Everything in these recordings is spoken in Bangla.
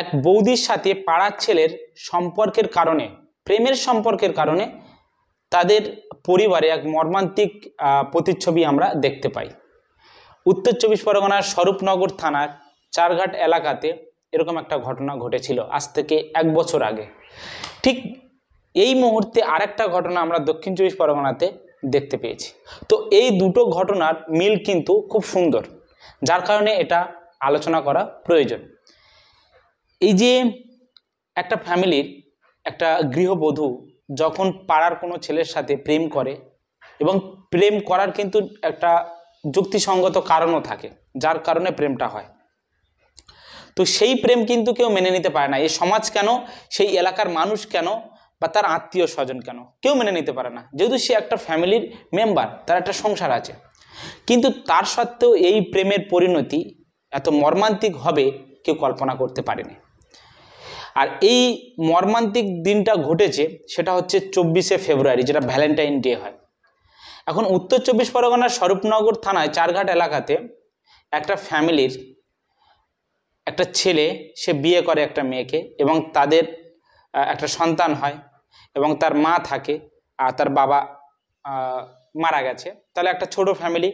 এক বৌদির সাথে পাড়ার ছেলের সম্পর্কের কারণে প্রেমের সম্পর্কের কারণে তাদের পরিবারে এক মর্মান্তিক প্রতিচ্ছবি আমরা দেখতে পাই উত্তর চব্বিশ পরগনার স্বরূপনগর থানার চারঘাট এলাকাতে এরকম একটা ঘটনা ঘটেছিল আজ থেকে এক বছর আগে ঠিক এই মুহূর্তে আরেকটা ঘটনা আমরা দক্ষিণ চব্বিশ পরগনাতে দেখতে পেয়েছি তো এই দুটো ঘটনার মিল কিন্তু খুব সুন্দর যার কারণে এটা আলোচনা করা প্রয়োজন এই যে একটা ফ্যামিলির একটা গৃহবধূ যখন পাড়ার কোনো ছেলের সাথে প্রেম করে এবং প্রেম করার কিন্তু একটা যুক্তিসঙ্গত কারণও থাকে যার কারণে প্রেমটা হয় তো সেই প্রেম কিন্তু কেউ মেনে নিতে পারে না এই সমাজ কেন সেই এলাকার মানুষ কেন বা তার আত্মীয় স্বজন কেন কেউ মেনে নিতে পারে না যেহেতু সে একটা ফ্যামিলির মেম্বার তার একটা সংসার আছে কিন্তু তার সত্ত্বেও এই প্রেমের পরিণতি এত মর্মান্তিক হবে কেউ কল্পনা করতে পারেনি আর এই মর্মান্তিক দিনটা ঘটেছে সেটা হচ্ছে চব্বিশে ফেব্রুয়ারি যেটা ভ্যালেন্টাইন ডে হয় এখন উত্তর চব্বিশ পরগনার স্বরূপনগর থানায় চারঘাট এলাকাতে একটা ফ্যামিলির একটা ছেলে সে বিয়ে করে একটা মেয়েকে এবং তাদের একটা সন্তান হয় এবং তার মা থাকে আর তার বাবা মারা গেছে তাহলে একটা ছোট ফ্যামিলি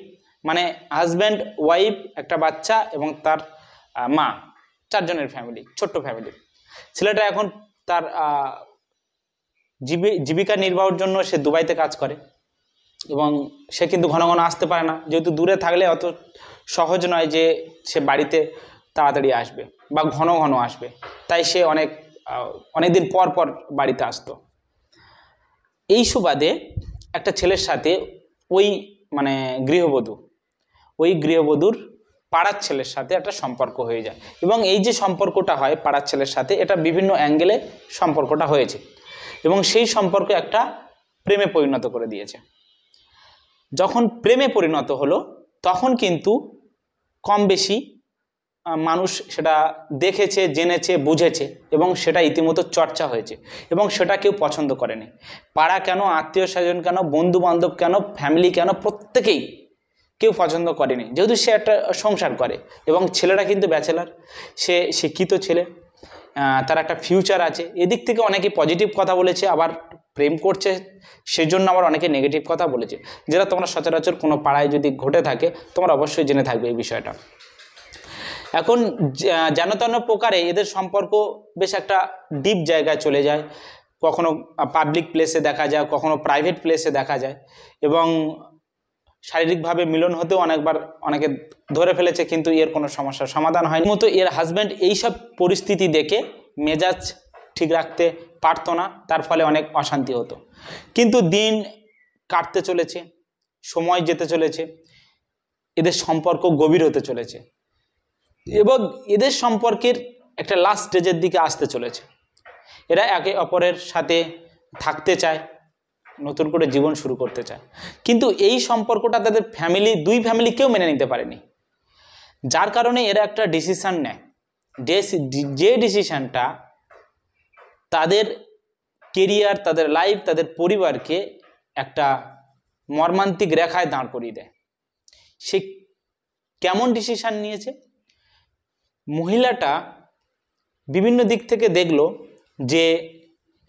মানে হাজব্যান্ড ওয়াইফ একটা বাচ্চা এবং তার মা চারজনের ফ্যামিলি ছোট্ট ফ্যামিলি ছেলেটা এখন তার জীবিকা নির্বাহের জন্য সে দুবাইতে কাজ করে এবং সে কিন্তু ঘন ঘন আসতে পারে না যেহেতু দূরে থাকলে অত সহজ নয় যে সে বাড়িতে তাড়াতাড়ি আসবে বা ঘন ঘন আসবে তাই সে অনেক অনেক দিন পর পর বাড়িতে আসতো এই সুবাদে একটা ছেলের সাথে ওই মানে গৃহবধূ ওই গৃহবধূর পাড়ার ছেলের সাথে একটা সম্পর্ক হয়ে যায় এবং এই যে সম্পর্কটা হয় পাড়ার ছেলের সাথে এটা বিভিন্ন অ্যাঙ্গেলে সম্পর্কটা হয়েছে এবং সেই সম্পর্ক একটা প্রেমে পরিণত করে দিয়েছে যখন প্রেমে পরিণত হলো তখন কিন্তু কম বেশি মানুষ সেটা দেখেছে জেনেছে বুঝেছে এবং সেটা ইতিমতো চর্চা হয়েছে এবং সেটা কেউ পছন্দ করেনি পাড়া কেন আত্মীয় স্বজন কেন বন্ধু বান্ধব কেন ফ্যামিলি কেন প্রত্যেকেই কেউ পছন্দ করেনি যেহেতু সে একটা সংসার করে এবং ছেলেটা কিন্তু ব্যাচেলার সে শিক্ষিত ছেলে তার একটা ফিউচার আছে এদিক থেকে অনেকে পজিটিভ কথা বলেছে আবার প্রেম করছে সেজন্য আবার অনেকে নেগেটিভ কথা বলেছে যেটা তোমরা সচরাচর কোনো পাড়ায় যদি ঘটে থাকে তোমরা অবশ্যই জেনে থাকবে এই বিষয়টা এখন যেন তেন প্রকারে এদের সম্পর্ক বেশ একটা ডিপ জায়গায় চলে যায় কখনো পাবলিক প্লেসে দেখা যায় কখনো প্রাইভেট প্লেসে দেখা যায় এবং শারীরিকভাবে মিলন হতেও অনেকবার অনেকে ধরে ফেলেছে কিন্তু এর কোনো সমস্যার সমাধান হয়নি মতো এর হাজব্যান্ড এইসব পরিস্থিতি দেখে মেজাজ ঠিক রাখতে পারত না তার ফলে অনেক অশান্তি হতো কিন্তু দিন কাটতে চলেছে সময় যেতে চলেছে এদের সম্পর্ক গভীর হতে চলেছে এবং এদের সম্পর্কের একটা লাস্ট স্টেজের দিকে আসতে চলেছে এরা একে অপরের সাথে থাকতে চায় নতুন করে জীবন শুরু করতে চায় কিন্তু এই সম্পর্কটা তাদের ফ্যামিলি দুই ফ্যামিলি কেউ মেনে নিতে পারেনি যার কারণে এরা একটা ডিসিশান নেয় যে ডিসিশানটা তাদের কেরিয়ার তাদের লাইফ তাদের পরিবারকে একটা মর্মান্তিক রেখায় দাঁড় করিয়ে দেয় সে কেমন ডিসিশান নিয়েছে মহিলাটা বিভিন্ন দিক থেকে দেখলো যে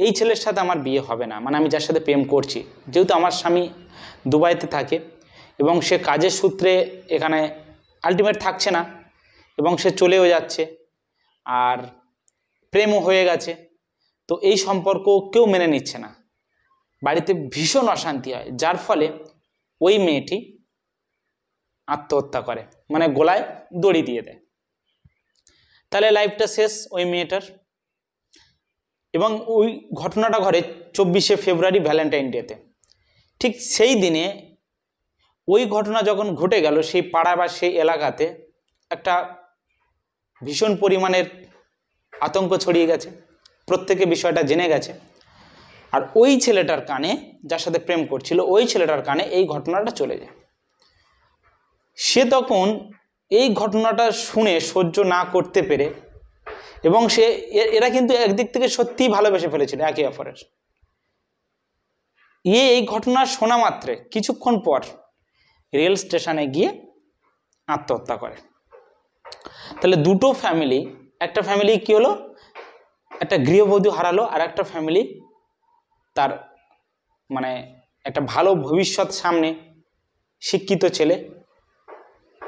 এই ছেলের সাথে আমার বিয়ে হবে না মানে আমি যার সাথে প্রেম করছি যেহেতু আমার স্বামী দুবাইতে থাকে এবং সে কাজের সূত্রে এখানে আলটিমেট থাকছে না এবং সে চলেও যাচ্ছে আর প্রেমও হয়ে গেছে তো এই সম্পর্ক কেউ মেনে নিচ্ছে না বাড়িতে ভীষণ অশান্তি হয় যার ফলে ওই মেয়েটি আত্মহত্যা করে মানে গোলায় দড়ি দিয়ে দেয় তাহলে লাইফটা শেষ ওই মেয়েটার এবং ওই ঘটনাটা ঘরে চব্বিশে ফেব্রুয়ারি ভ্যালেন্টাইন ডেতে ঠিক সেই দিনে ওই ঘটনা যখন ঘটে গেল সেই পাড়া বা সেই এলাকাতে একটা ভীষণ পরিমাণের আতঙ্ক ছড়িয়ে গেছে প্রত্যেকে বিষয়টা জেনে গেছে আর ওই ছেলেটার কানে যার সাথে প্রেম করছিল ওই ছেলেটার কানে এই ঘটনাটা চলে যায় সে তখন এই ঘটনাটা শুনে সহ্য না করতে পেরে এবং সে এরা কিন্তু একদিক থেকে সত্যিই ভালোবেসে ফেলেছিল একে অপরের ইয়ে এই ঘটনা শোনা মাত্রে কিছুক্ষণ পর রেল স্টেশনে গিয়ে আত্মহত্যা করে তাহলে দুটো ফ্যামিলি একটা ফ্যামিলি কী হলো একটা গৃহবধূ হারালো আর একটা ফ্যামিলি তার মানে একটা ভালো ভবিষ্যৎ সামনে শিক্ষিত ছেলে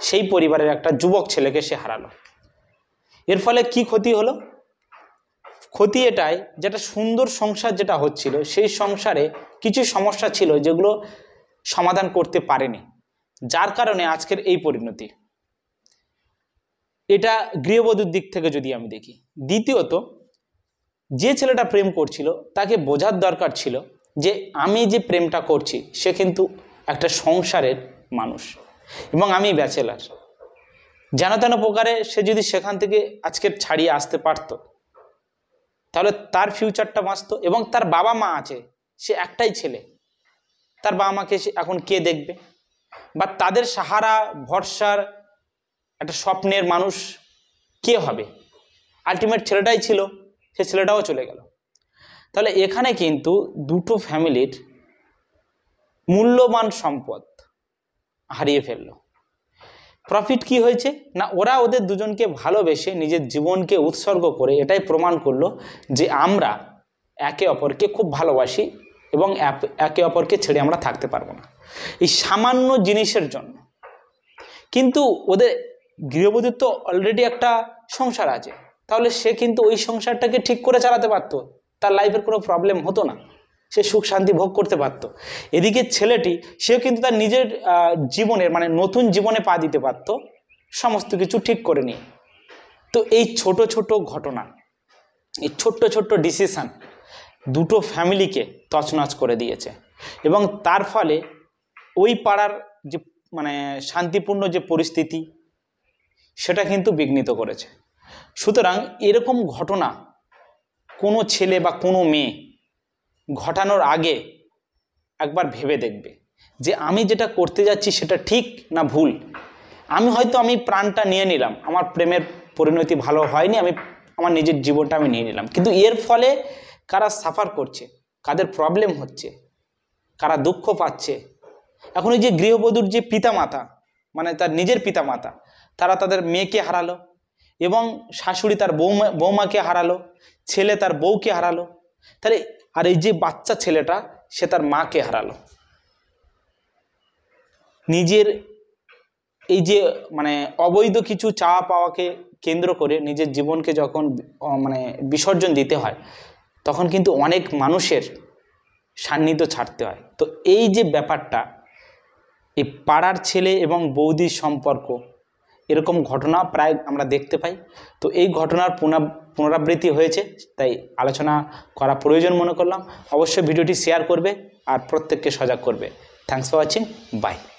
সেই পরিবারের একটা যুবক ছেলেকে সে হারালো এর ফলে কি ক্ষতি হলো ক্ষতি এটাই যেটা সুন্দর সংসার যেটা হচ্ছিল সেই সংসারে কিছু সমস্যা ছিল যেগুলো সমাধান করতে পারেনি যার কারণে আজকের এই পরিণতি এটা গৃহবধূর দিক থেকে যদি আমি দেখি দ্বিতীয়ত যে ছেলেটা প্রেম করছিল তাকে বোঝার দরকার ছিল যে আমি যে প্রেমটা করছি সে কিন্তু একটা সংসারের মানুষ এবং আমি ব্যাচেলার যেন তেন প্রকারে সে যদি সেখান থেকে আজকে ছাড়িয়ে আসতে পারত তাহলে তার ফিউচারটা বাঁচত এবং তার বাবা মা আছে সে একটাই ছেলে তার বাবা মাকে এখন কে দেখবে বা তাদের সাহারা ভরসার একটা স্বপ্নের মানুষ কে হবে আলটিমেট ছেলেটাই ছিল সে ছেলেটাও চলে গেল তাহলে এখানে কিন্তু দুটো ফ্যামিলির মূল্যবান সম্পদ হারিয়ে ফেললো প্রফিট কি হয়েছে না ওরা ওদের দুজনকে ভালোবেসে নিজের জীবনকে উৎসর্গ করে এটাই প্রমাণ করলো যে আমরা একে অপরকে খুব ভালোবাসি এবং একে অপরকে ছেড়ে আমরা থাকতে পারবো না এই সামান্য জিনিসের জন্য কিন্তু ওদের গৃহবধূ তো অলরেডি একটা সংসার আছে তাহলে সে কিন্তু ওই সংসারটাকে ঠিক করে চালাতে পারতো তার লাইফের কোনো প্রবলেম হতো না সে সুখ শান্তি ভোগ করতে পারতো এদিকে ছেলেটি সেও কিন্তু তার নিজের জীবনের মানে নতুন জীবনে পা দিতে পারত সমস্ত কিছু ঠিক করে নিয়ে তো এই ছোট ছোট ঘটনা এই ছোট্ট ছোট্ট ডিসিশান দুটো ফ্যামিলিকে তছনছ করে দিয়েছে এবং তার ফলে ওই পাড়ার যে মানে শান্তিপূর্ণ যে পরিস্থিতি সেটা কিন্তু বিঘ্নিত করেছে সুতরাং এরকম ঘটনা কোনো ছেলে বা কোনো মেয়ে ঘটানোর আগে একবার ভেবে দেখবে যে আমি যেটা করতে যাচ্ছি সেটা ঠিক না ভুল আমি হয়তো আমি প্রাণটা নিয়ে নিলাম আমার প্রেমের পরিণতি ভালো হয়নি আমি আমার নিজের জীবনটা আমি নিয়ে নিলাম কিন্তু এর ফলে কারা সাফার করছে কাদের প্রবলেম হচ্ছে কারা দুঃখ পাচ্ছে এখন ওই যে গৃহবধূর যে পিতামাতা মানে তার নিজের পিতামাতা তারা তাদের মেয়েকে হারালো এবং শাশুড়ি তার বৌমা বৌমাকে হারালো ছেলে তার বউকে হারালো তাহলে আর এই যে বাচ্চা ছেলেটা সে তার মাকে হারালো নিজের এই যে মানে অবৈধ কিছু চা পাওয়াকে কেন্দ্র করে নিজের জীবনকে যখন মানে বিসর্জন দিতে হয় তখন কিন্তু অনেক মানুষের সান্নিধ্য ছাড়তে হয় তো এই যে ব্যাপারটা এই পাড়ার ছেলে এবং বৌদির সম্পর্ক এরকম ঘটনা প্রায় আমরা দেখতে পাই তো এই ঘটনার পুনা পুনরাবৃত্তি হয়েছে তাই আলোচনা করা প্রয়োজন মনে করলাম অবশ্যই ভিডিওটি শেয়ার করবে আর প্রত্যেককে সজাগ করবে থ্যাংকস ফর ওয়াচিং বাই